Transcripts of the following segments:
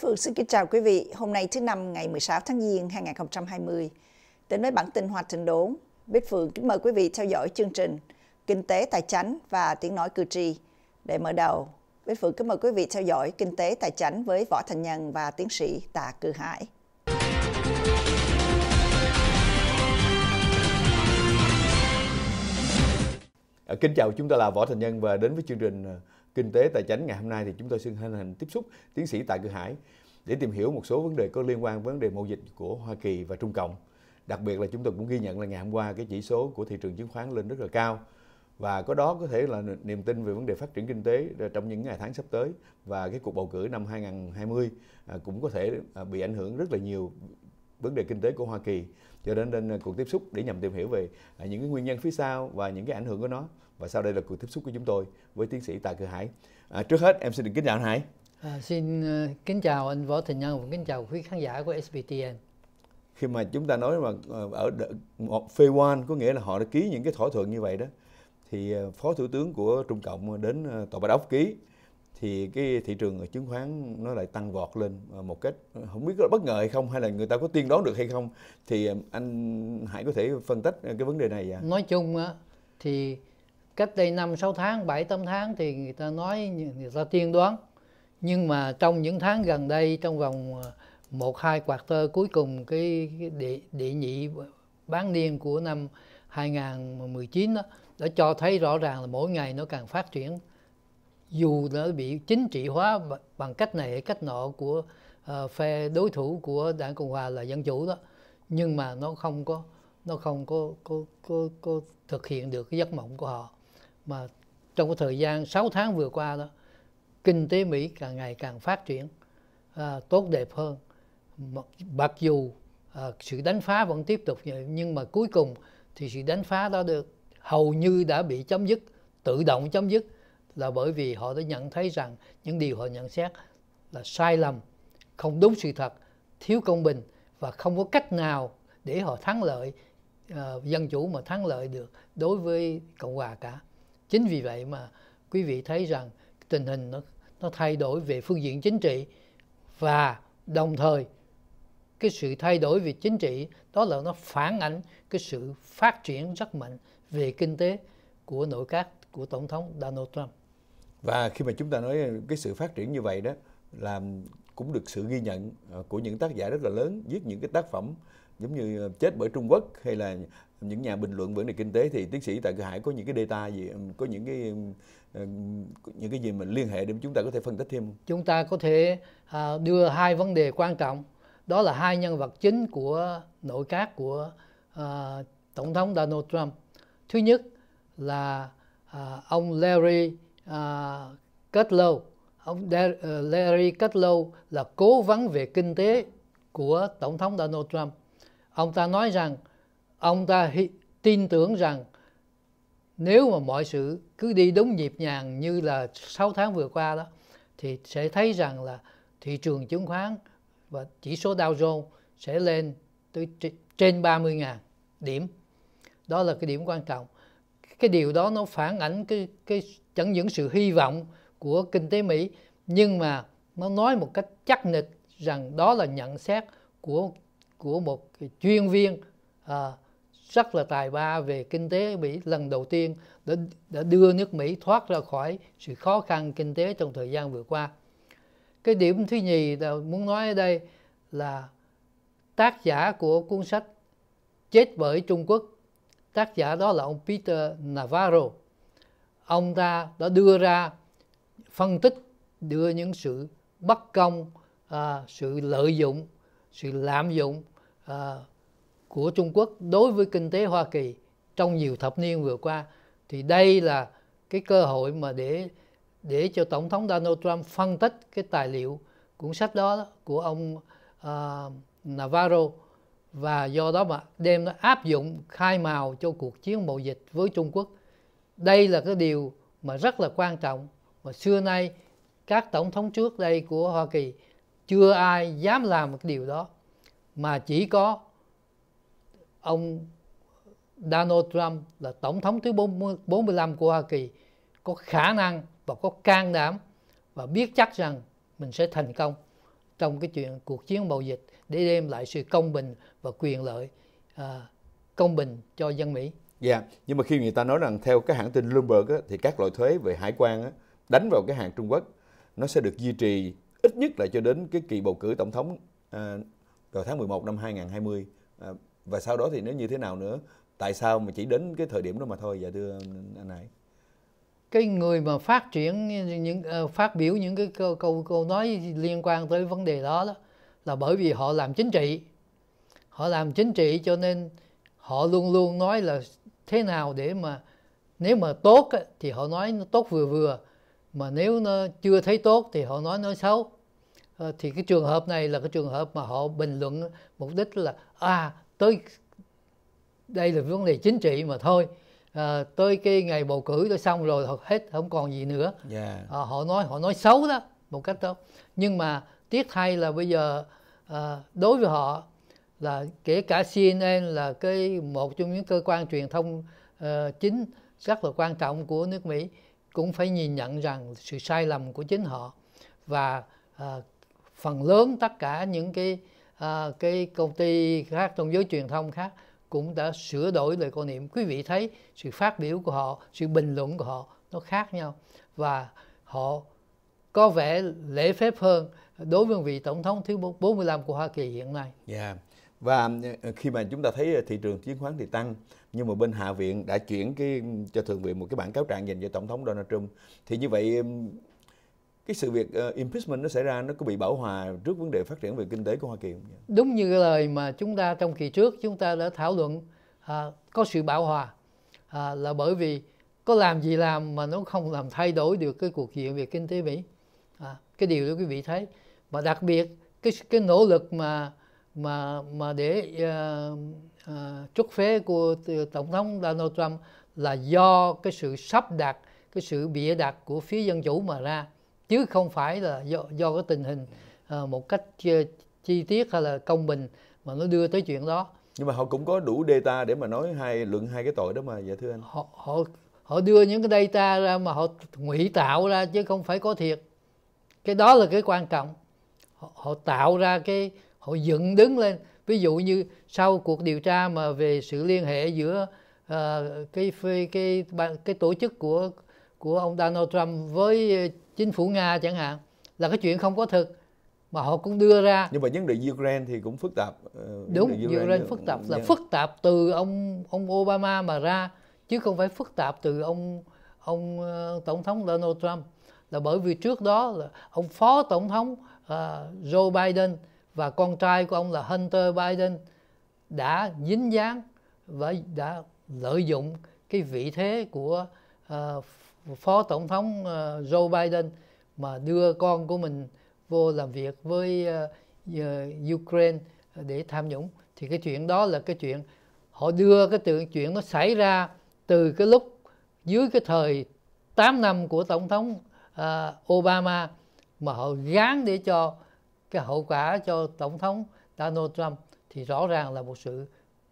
Phương xin kính chào quý vị. Hôm nay thứ năm ngày 16 tháng Giêng 2020. Đến với bản tin hoạt Thịnh Đốn, Bích Phương kính mời quý vị theo dõi chương trình Kinh tế Tài chánh và Tiếng nói cử tri. Để mở đầu, Bích Phương kính mời quý vị theo dõi Kinh tế Tài chánh với Võ Thành Nhân và tiến sĩ Tạ Cư Hải. À, kính chào, chúng ta là Võ Thành Nhân và đến với chương trình à, kinh tế tài chính ngày hôm nay thì chúng tôi xin hân hạnh tiếp xúc tiến sĩ Tạ Cư Hải để tìm hiểu một số vấn đề có liên quan vấn đề mậu dịch của Hoa Kỳ và Trung Cộng. Đặc biệt là chúng tôi cũng ghi nhận là ngày hôm qua cái chỉ số của thị trường chứng khoán lên rất là cao và có đó có thể là niềm tin về vấn đề phát triển kinh tế ờ, trong những ngày tháng sắp tới và cái cuộc bầu cử năm 2020 à, cũng có thể à, bị ảnh hưởng rất là nhiều vấn đề kinh tế của Hoa Kỳ cho đến nên à, cuộc tiếp xúc để nhằm tìm hiểu về những cái nguyên nhân phía sau và những cái ảnh hưởng của nó và sau đây là cuộc tiếp xúc của chúng tôi với tiến sĩ Tạ Cư Hải. À, trước hết em xin được kính chào anh Hải. À, xin uh, kính chào anh Võ Thành Nhân và kính chào quý khán giả của SBTN. Khi mà chúng ta nói mà ờ, ở một phase one có nghĩa là họ đã ký những cái thỏa thuận như vậy đó thì ờ, phó thủ tướng của Trung Cộng đến tòa Bạch Ốc ký thì cái thị trường chứng khoán nó lại tăng vọt lên một cách không biết là bất ngờ hay không hay là người ta có tiên đoán được hay không thì anh hãy có thể phân tích cái vấn đề này dạ. Nói chung á thì cách đây 5 6 tháng 7 8 tháng thì người ta nói người ta tiên đoán nhưng mà trong những tháng gần đây trong vòng ờ, một hai quarter cuối cùng cái địa, địa nhị bán niên của năm 2019 đó đã cho thấy rõ ràng là mỗi ngày nó càng phát triển dù nó bị chính trị hóa bằng cách này hay cách nọ của uh, phe đối thủ của đảng cộng hòa là dân chủ đó nhưng mà nó không có nó không có có có, có thực hiện được cái giấc mộng của họ mà trong cái thời gian 6 tháng vừa qua đó kinh tế Mỹ càng ngày càng phát triển à, tốt đẹp hơn mặc dù à, sự đánh phá vẫn tiếp tục nhưng mà cuối cùng thì sự đánh phá đó được hầu như đã bị chấm dứt tự động chấm dứt là bởi vì họ đã nhận thấy rằng những điều họ nhận xét là sai lầm không đúng sự thật thiếu công bình và không có cách nào để họ thắng lợi uh, dân chủ mà thắng lợi được đối với cộng hòa cả chính vì vậy mà quý vị thấy rằng tình hình nó nó thay đổi về phương diện chính trị và đồng thời cái sự thay đổi về chính trị đó là nó phản ảnh cái sự phát triển rất mạnh về kinh tế của nội các của tổng thống Donald Trump. Và khi mà chúng ta nói cái sự phát triển như vậy đó là cũng được sự ghi nhận ờ, của những tác giả rất là lớn viết những cái tác phẩm giống như ờ, chết bởi Trung Quốc hay là những nhà bình luận vấn đề kinh tế thì tiến sĩ tại Cơ Hải có những cái data gì có những cái ờ, những cái gì mà liên hệ để chúng ta có thể phân tích thêm chúng ta có thể à, đưa hai vấn đề quan trọng đó là hai nhân vật chính của nội các của ờ, tổng thống Donald Trump thứ nhất là à, ông Larry uh, Kudlow ông Larry Kudlow là cố vấn về kinh tế của tổng thống Donald Trump ông ta nói rằng ông ta tin tưởng rằng nếu mà mọi sự cứ đi đúng nhịp nhàng như là 6 tháng vừa qua đó thì sẽ thấy rằng là thị trường chứng khoán và chỉ số Dow Jones sẽ lên tới trên 30.000 điểm. Đó là cái điểm quan trọng. Cái điều đó nó phản ảnh cái cái chẳng những sự hy vọng của kinh tế Mỹ nhưng mà nó nói một cách chắc nịch rằng đó là nhận xét của của một chuyên viên à, rất là tài ba về kinh tế Mỹ lần đầu tiên đã, đã đưa nước Mỹ thoát ra khỏi sự khó khăn kinh tế trong thời gian vừa qua. Cái điểm thứ nhì muốn nói ở đây là tác giả của cuốn sách Chết bởi Trung Quốc, tác giả đó là ông Peter Navarro. Ông ta đã đưa ra phân tích đưa những sự bất công, à, sự lợi dụng, sự lạm dụng à, của Trung Quốc đối với kinh tế Hoa Kỳ trong nhiều thập niên vừa qua thì đây là cái cơ hội mà để để cho tổng thống Donald Trump phân tích cái tài liệu cuốn sách đó của ông uh, Navarro và do đó mà đem nó áp dụng khai màu cho cuộc chiến mậu dịch với Trung Quốc. Đây là cái điều mà rất là quan trọng mà xưa nay các tổng thống trước đây của Hoa Kỳ chưa ai dám làm một điều đó mà chỉ có ông Donald Trump là tổng thống thứ 45 của Hoa Kỳ có khả năng và có can đảm và biết chắc rằng mình sẽ thành công trong cái chuyện cuộc chiến bầu dịch để đem lại sự công bình và quyền lợi à, công bình cho dân Mỹ. Dạ, yeah. nhưng mà khi người ta nói rằng theo cái hãng tin Bloomberg á, thì các loại thuế về hải quan á, đánh vào cái hàng Trung Quốc nó sẽ được duy trì ít nhất là cho đến cái kỳ bầu cử tổng thống à, rồi tháng 11 năm 2020 à, và sau đó thì nó như thế nào nữa tại sao mà chỉ đến cái thời điểm đó mà thôi dạ thưa anh Hải cái người mà phát triển những ờ, phát biểu những cái câu, câu câu nói liên quan tới vấn đề đó, đó là bởi vì họ làm chính trị họ làm chính trị cho nên họ luôn luôn nói là thế nào để mà nếu mà tốt thì họ nói nó tốt vừa vừa mà nếu nó chưa thấy tốt thì họ nói nó xấu Ờ, thì cái trường hợp này là cái trường hợp mà họ bình luận mục đích là à tới đây là vấn đề chính trị mà thôi à, tới cái ngày bầu cử tôi xong rồi hết không còn gì nữa yeah. Dạ. à, ờ, họ nói họ nói xấu đó một cách đó nhưng mà tiếc thay là bây giờ à, đối với họ là kể cả CNN là cái một trong những cơ quan truyền thông uh, chính rất là quan trọng của nước Mỹ cũng phải nhìn nhận rằng sự sai lầm của chính họ và uh, phần lớn tất cả những cái à, cái công ty khác trong giới truyền thông khác cũng đã sửa đổi lời quan niệm quý vị thấy sự phát biểu của họ sự bình luận của họ nó khác nhau và họ có vẻ lễ phép hơn đối với vị tổng thống thứ 45 của Hoa Kỳ hiện nay. Yeah. Dạ. Và ờ, khi mà chúng ta thấy ờ, thị trường chứng khoán thì tăng nhưng mà bên hạ viện đã chuyển cái cho thượng viện một cái bản cáo trạng dành cho tổng thống Donald Trump thì như vậy cái sự việc uh, impeachment nó xảy ra nó có bị bảo hòa trước vấn đề phát triển về kinh tế của Hoa Kỳ không? Đúng như lời mà chúng ta trong kỳ trước chúng ta đã thảo luận à, có sự bảo hòa à, là bởi vì có làm gì làm mà nó không làm thay đổi được cái cuộc chuyện về kinh tế Mỹ. À, cái điều đó quý vị thấy và đặc biệt cái cái nỗ lực mà mà mà để uh, uh, trút phế của tổng thống Donald Trump là do cái sự sắp đặt cái sự bịa đặt của phía dân chủ mà ra chứ không phải là do, do cái tình hình uh, một cách chi, ờ, chi tiết hay là công bình mà nó đưa tới chuyện đó nhưng mà họ cũng có đủ data để mà nói hai luận hai cái tội đó mà dạ thưa anh họ họ họ đưa những cái data ra mà họ ngụy tạo ra chứ không phải có thiệt cái đó là cái quan trọng họ, họ tạo ra cái họ dựng đứng lên ví dụ như sau cuộc điều tra mà về sự liên hệ giữa uh, cái, cái cái cái tổ chức của của ông Donald Trump với chính phủ nga chẳng hạn là cái chuyện không có thực mà họ cũng đưa ra nhưng mà vấn đề Ukraine thì cũng phức tạp ờ, đúng Ukraine, Ukraine phức tạp là phức tạp từ ông ông Obama mà ra chứ không phải phức tạp từ ông ông ờ, tổng thống Donald Trump là bởi vì trước đó là ông phó tổng thống ờ, Joe Biden và con trai của ông là Hunter Biden đã dính dáng và đã lợi dụng cái vị thế của phó tổng thống ờ, Joe Biden mà đưa con của mình vô làm việc với ờ, ờ, Ukraine để tham nhũng thì cái chuyện đó là cái chuyện họ đưa cái tự chuyện nó xảy ra từ cái lúc dưới cái thời 8 năm của tổng thống Obama mà họ gán để cho cái hậu quả cho tổng thống Donald Trump thì rõ ràng là một sự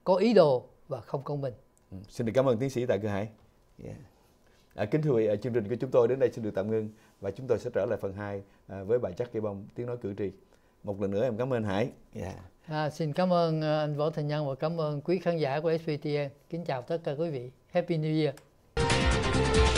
có ý đồ và không công bình. Ừ. Xin được cảm ơn tiến sĩ Tạ Cơ Hải. Yeah. À, kính thưa quý vị, à, chương trình của chúng tôi đến đây xin được tạm ngưng và chúng tôi sẽ trở lại phần 2 à, với bài chắc cây bông tiếng nói cử tri. Một lần nữa em cảm ơn Hải. Yeah. Dạ. À, xin cảm ơn à, anh Võ Thành Nhân và cảm ơn quý khán giả của SVTN. Kính chào tất cả quý vị. Happy New Year.